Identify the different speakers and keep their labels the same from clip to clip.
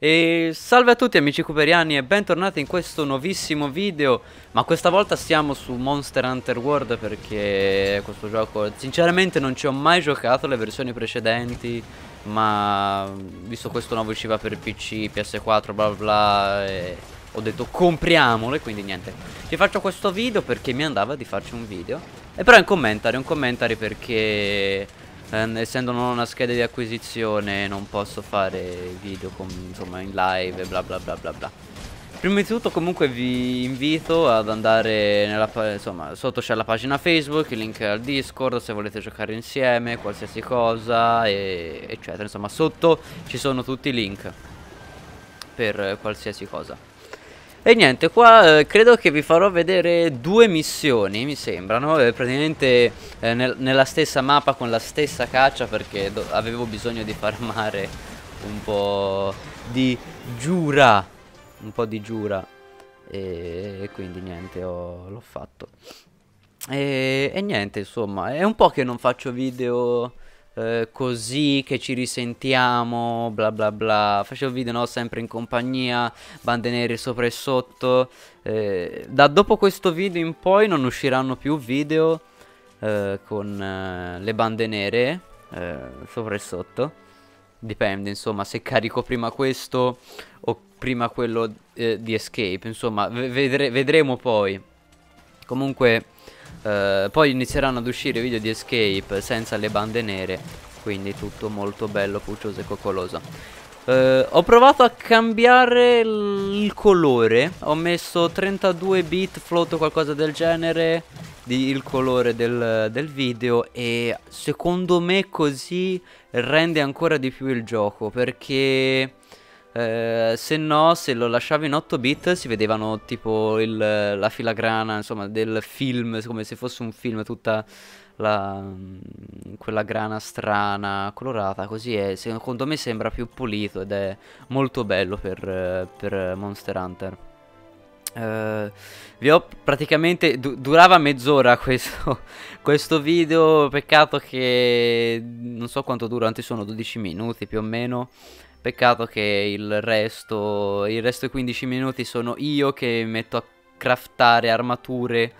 Speaker 1: E salve a tutti amici cuperiani e bentornati in questo nuovissimo video Ma questa volta siamo su Monster Hunter World perché questo gioco Sinceramente non ci ho mai giocato le versioni precedenti Ma visto questo nuovo usciva per PC, PS4 bla bla e Ho detto compriamolo e quindi niente Ti faccio questo video perché mi andava di farci un video E però in commentary, un commentary perché ehm, essendo non una scheda di acquisizione non posso fare video con, insomma, in live e bla bla bla bla bla. Prima di tutto comunque vi invito ad andare nella insomma sotto c'è la pagina Facebook, il link al Discord se volete giocare insieme, qualsiasi cosa e, eccetera, insomma sotto ci sono tutti i link per qualsiasi cosa. E niente, qua eh, credo che vi farò vedere due missioni, mi sembrano, eh, praticamente eh, nel, nella stessa mappa con la stessa caccia perché avevo bisogno di farmare un po' di giura, un po' di giura e, e quindi niente, l'ho fatto. E, e niente, insomma, è un po' che non faccio video eh, così che ci risentiamo, bla bla bla. Facevo video, no? Sempre in compagnia, bande nere sopra e sotto. Eh, da dopo questo video in poi non usciranno più video eh, con eh, le bande nere eh, sopra e sotto. Dipende, insomma, se carico prima questo o prima quello di Escape. Insomma, vedre vedremo poi. Comunque... Eh, poi inizieranno ad uscire video di escape senza le bande nere Quindi tutto molto bello, puccioso e coccoloso uh, Ho provato a cambiare il colore Ho messo 32 bit, float o qualcosa del genere di Il colore del, del video E secondo me così rende ancora di più il gioco Perché eh, se no, se lo lasciavi in 8 bit si vedevano tipo il, la filagrana, insomma, del film, come se fosse un film, tutta la, mm, quella grana strana, colorata, così è. Secondo me sembra più pulito ed è molto bello per, per Monster Hunter. Uh, vi ho praticamente du durava mezz'ora questo, questo, video peccato che non so quanto dura anzi sono 12 minuti più o meno Peccato che il resto, il resto dei 15 minuti sono io che metto a craftare armature,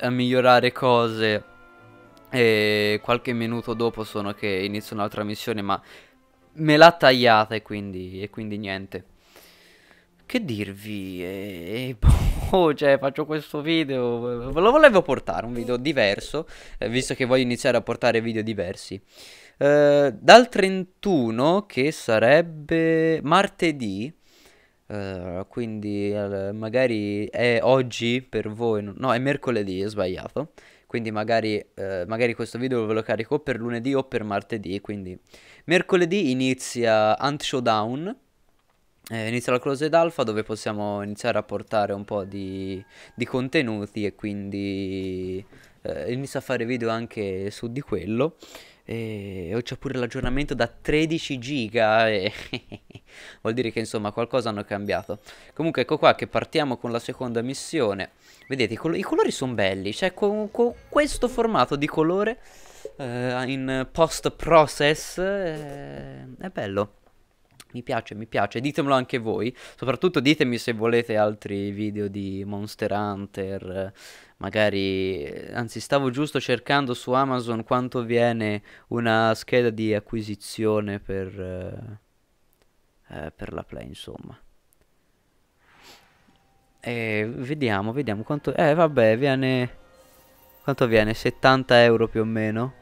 Speaker 1: a migliorare cose e qualche minuto dopo sono che inizio un'altra missione ma me l'ha tagliata e quindi, e quindi niente. Che dirvi? E, e boh, cioè faccio questo video, ve lo volevo portare, un video diverso, eh, visto che voglio iniziare a portare video diversi. Eh, dal 31, che sarebbe martedì, eh, quindi magari è oggi per voi, no è mercoledì, ho sbagliato, quindi magari, eh, magari, questo video ve lo carico per lunedì o per martedì, quindi mercoledì inizia Ant Showdown, eh, inizia la Closed Alpha dove possiamo iniziare a portare un po' di, di contenuti e quindi eh, inizio a fare video anche su di quello. E c'è pure l'aggiornamento da 13 giga e vuol dire che insomma qualcosa hanno cambiato. Comunque ecco qua che partiamo con la seconda missione. Vedete i, col i colori sono belli, cioè con, con, questo formato di colore eh, in post process eh, è bello. Mi piace, mi piace, ditemelo anche voi, soprattutto ditemi se volete altri video di Monster Hunter, magari, anzi stavo giusto cercando su Amazon quanto viene una scheda di acquisizione per, eh, eh per la play, insomma. E vediamo, vediamo quanto... Eh vabbè, viene... Quanto viene? 70 euro più o meno?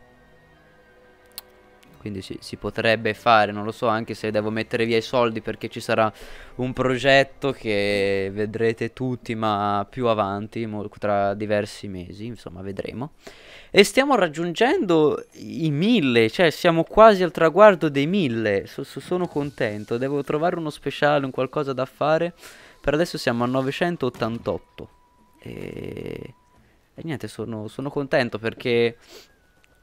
Speaker 1: Quindi si, si, potrebbe fare, non lo so, anche se devo mettere via i soldi perché ci sarà un progetto che vedrete tutti, ma più avanti, tra diversi mesi, insomma, vedremo. E stiamo raggiungendo i mille, cioè siamo quasi al traguardo dei mille. So, so, sono contento, devo trovare uno speciale, un qualcosa da fare. Per adesso siamo a 988. E... E niente, sono, sono contento perché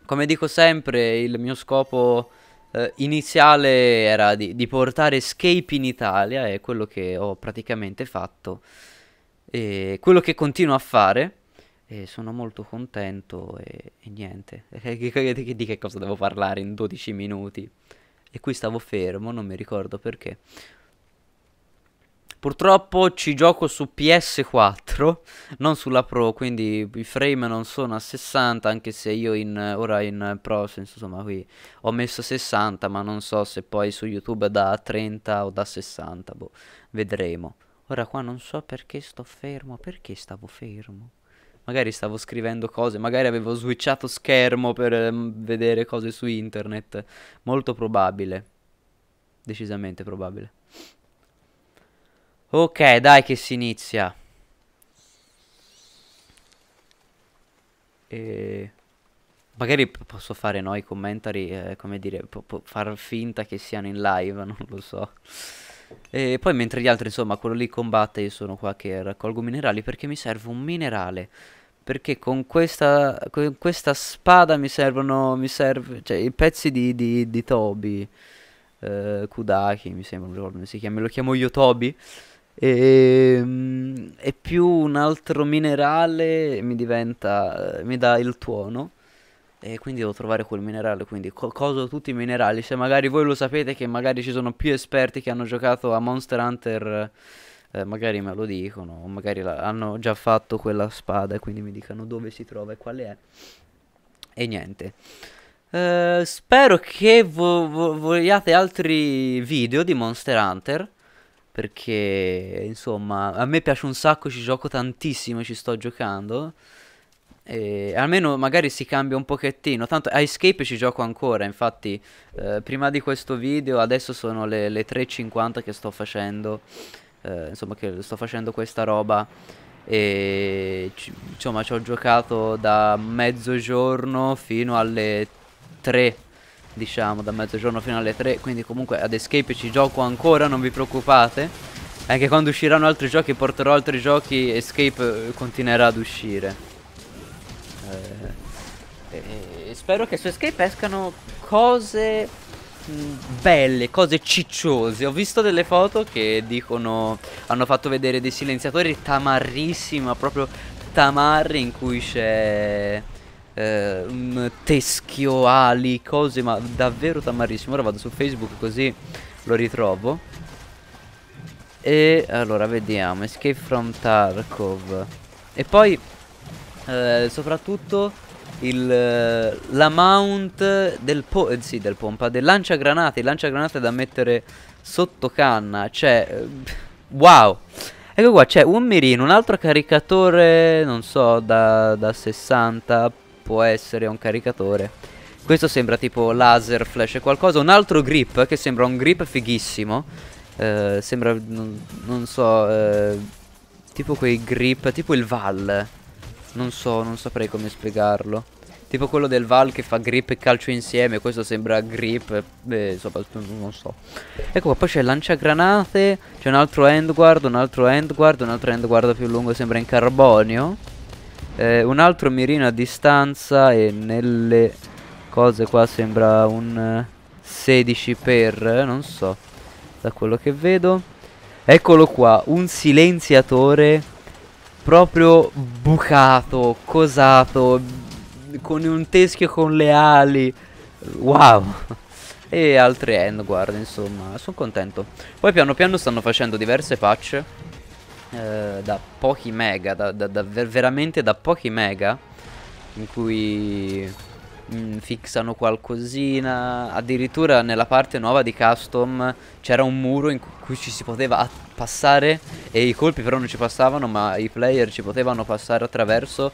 Speaker 1: come dico sempre, il mio scopo eh, iniziale era di, di, portare Escape in Italia, è quello che ho praticamente fatto e quello che continuo a fare. E sono molto contento e, e niente. di che cosa devo parlare in 12 minuti? E qui stavo fermo, non mi ricordo perché. Purtroppo ci gioco su PS4, non sulla Pro, quindi i frame non sono a 60, anche se io in, ora in Pro, insomma qui, ho messo 60, ma non so se poi su YouTube da 30 o da 60, boh, vedremo. Ora qua non so perché sto fermo, perché stavo fermo? Magari stavo scrivendo cose, magari avevo switchato schermo per ehm, vedere cose su internet, molto probabile, decisamente probabile. Ok, dai che si inizia. E... Magari posso fare noi commentari, eh, come dire, far finta che siano in live, non lo so. E poi mentre gli altri, insomma, quello lì combatte, io sono qua che raccolgo minerali perché mi serve un minerale. Perché con questa, con questa spada mi servono, mi serve, cioè, i pezzi di, di, di Toby. Eh, Kudaki, mi sembra, non si chiama, lo chiamo io Toby. E, ehm, e, più un altro minerale mi diventa, eh, mi dà il tuono. E quindi devo trovare quel minerale. Quindi co- coso tutti i minerali. Se magari voi lo sapete, che magari ci sono più esperti che hanno giocato a Monster Hunter. Eh, magari me lo dicono, o magari la, hanno già fatto quella spada e quindi mi dicano dove si trova e quale è. E niente. Eh, spero che vo- vo- vogliate altri video di Monster Hunter perché insomma a me piace un sacco, ci gioco tantissimo, ci sto giocando. E almeno magari si cambia un pochettino. Tanto a Escape ci gioco ancora. Infatti, eh, prima di questo video, adesso sono le, le 3.50 che sto facendo. Eh, insomma, che sto facendo questa roba. E insomma, ci ho giocato da mezzogiorno fino alle 3 diciamo da mezzogiorno fino alle 3 quindi comunque ad Escape ci gioco ancora non vi preoccupate anche quando usciranno altri giochi porterò altri giochi Escape eh, continuerà ad uscire eh, eh, spero che su Escape escano cose belle, cose cicciose. Ho visto delle foto che dicono hanno fatto vedere dei silenziatori tamarrissima, proprio tamarri in cui c'è eh, teschio, ali, cose, ma davvero tamarissimo. Ora vado su Facebook così lo ritrovo. E allora vediamo, Escape from Tarkov. E poi eh, soprattutto il, eh, la mount del, po eh, sì, del pompa, del lanciagranate, il lanciagranate da mettere sotto canna, cioè eh, wow. Ecco qua, c'è un mirino, un altro caricatore, non so, da, da 60 può essere un caricatore. Questo sembra tipo laser, flash e qualcosa. Un altro grip che sembra un grip fighissimo. Eh, sembra, non, non so, eh, tipo quei grip, tipo il Val. Non so, non saprei come spiegarlo. Tipo quello del Val che fa grip e calcio insieme. Questo sembra grip. Beh, insomma, non so. Ecco qua, poi c'è il lanciagranate. C'è un altro handguard, un altro handguard, un altro handguard più lungo, sembra in carbonio eh, un altro mirino a distanza e nelle cose qua sembra un 16 eh, per, eh, non so, da quello che vedo. Eccolo qua, un silenziatore proprio bucato, cosato, con un teschio con le ali. Wow! e altri end, guarda, insomma, sono contento. Poi piano piano stanno facendo diverse patch eh, da pochi mega, da, da, da, veramente da pochi mega, in cui mh, mm, fixano qualcosina, addirittura nella parte nuova di custom c'era un muro in cui ci si poteva passare e i colpi però non ci passavano ma i player ci potevano passare attraverso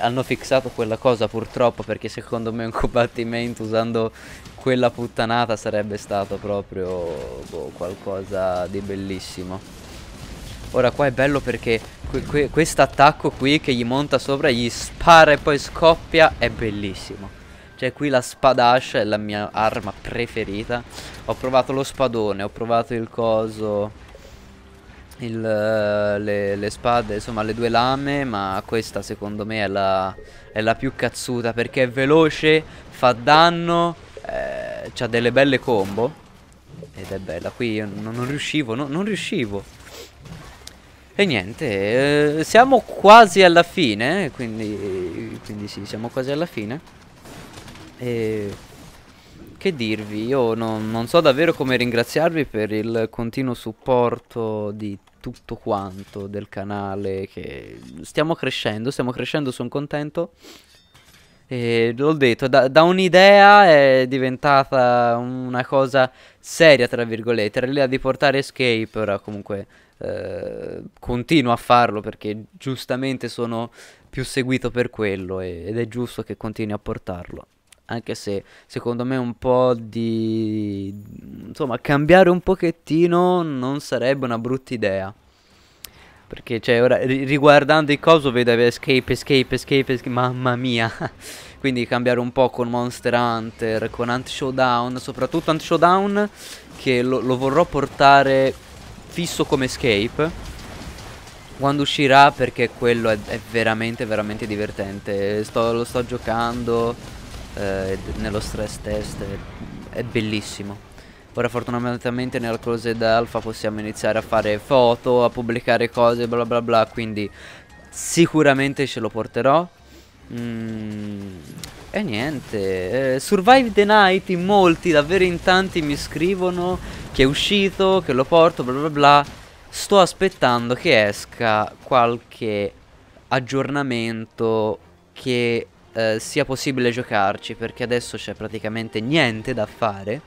Speaker 1: hanno fixato quella cosa purtroppo perché secondo me un combattimento usando quella puttanata sarebbe stato proprio boh, qualcosa di bellissimo. Ora qua è bello perché que que questo attacco qui che gli monta sopra, gli spara e poi scoppia, è bellissimo. Cioè qui la spadascia è la mia arma preferita. Ho provato lo spadone, ho provato il coso... Il, le, le, spade, insomma le due lame, ma questa secondo me è la, è la più cazzuta perché è veloce, fa danno, eh, ha delle belle combo ed è bella. Qui io non, non riuscivo, no, non riuscivo e niente, eh, siamo quasi alla fine, quindi, quindi sì, siamo quasi alla fine. E che dirvi, io non, non so davvero come ringraziarvi per il continuo supporto di tutto quanto del canale, che stiamo crescendo, stiamo crescendo, sono contento. E l'ho detto, da, da un'idea è diventata una cosa seria, tra virgolette. L'idea di portare Escape ora comunque eh, continuo a farlo perché giustamente sono più seguito per quello e, ed è giusto che continui a portarlo. Anche se secondo me un po' di... insomma cambiare un pochettino non sarebbe una brutta idea. Perché, cioè, ora riguardando il coso vedo escape, escape, escape, escape mamma mia. Quindi cambiare un po' con Monster Hunter, con Ant Showdown, soprattutto Ant Showdown, che lo, lo vorrò portare fisso come escape. Quando uscirà perché quello è, è veramente, veramente divertente. Sto, lo sto giocando eh, nello stress test, è, è bellissimo. Ora fortunatamente nel closed alpha possiamo iniziare a fare foto, a pubblicare cose bla bla bla Quindi sicuramente ce lo porterò Mm, e niente, eh, Survive the Night in molti, davvero in tanti mi scrivono che è uscito, che lo porto, bla bla bla. Sto aspettando che esca qualche aggiornamento che eh, sia possibile giocarci perché adesso c'è praticamente niente da fare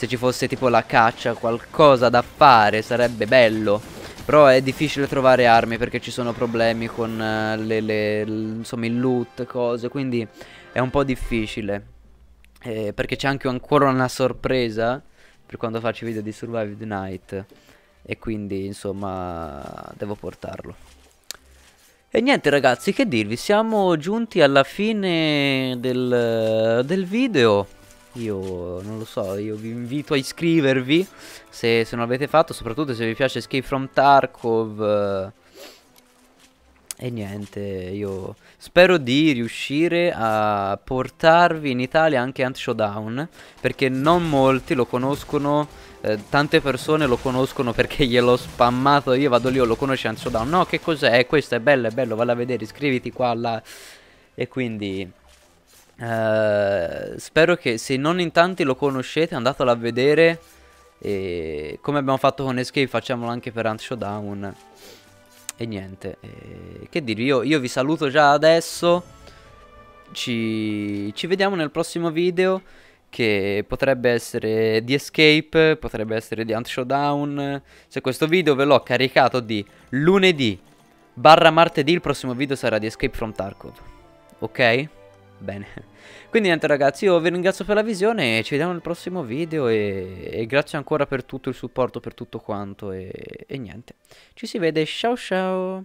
Speaker 1: se ci fosse tipo la caccia, qualcosa da fare, sarebbe bello. Però è difficile trovare armi perché ci sono problemi con uh, le, le, insomma, il loot, cose, quindi è un po' difficile. Eh, perché c'è anche ancora una sorpresa per quando faccio video di Survived Night. E quindi insomma devo portarlo. E niente ragazzi che dirvi, siamo giunti alla fine del, del video. Io non lo so, io vi invito a iscrivervi se, se non l'avete fatto, soprattutto se vi piace Escape from Tarkov. Eh, e niente, io spero di riuscire a portarvi in Italia anche Ant Showdown, perché non molti lo conoscono, eh, tante persone lo conoscono perché gliel'ho spammato, io vado lì, oh, lo conosci Ant Showdown, no che cos'è? Questo è bello, è bello, valla a vedere, iscriviti qua, là. E quindi eh, spero che se non in tanti lo conoscete andatelo a vedere e come abbiamo fatto con Escape facciamolo anche per Ant Showdown e niente eh, che dirvi io, io, vi saluto già adesso ci, ci vediamo nel prossimo video che potrebbe essere di Escape, potrebbe essere di Ant Showdown. Se questo video ve l'ho caricato di lunedì barra martedì, il prossimo video sarà di Escape from Tarkov. Ok? Bene. Quindi niente ragazzi, io vi ringrazio per la visione ci vediamo nel prossimo video e, e grazie ancora per tutto il supporto, per tutto quanto e, e niente. Ci si vede, ciao ciao!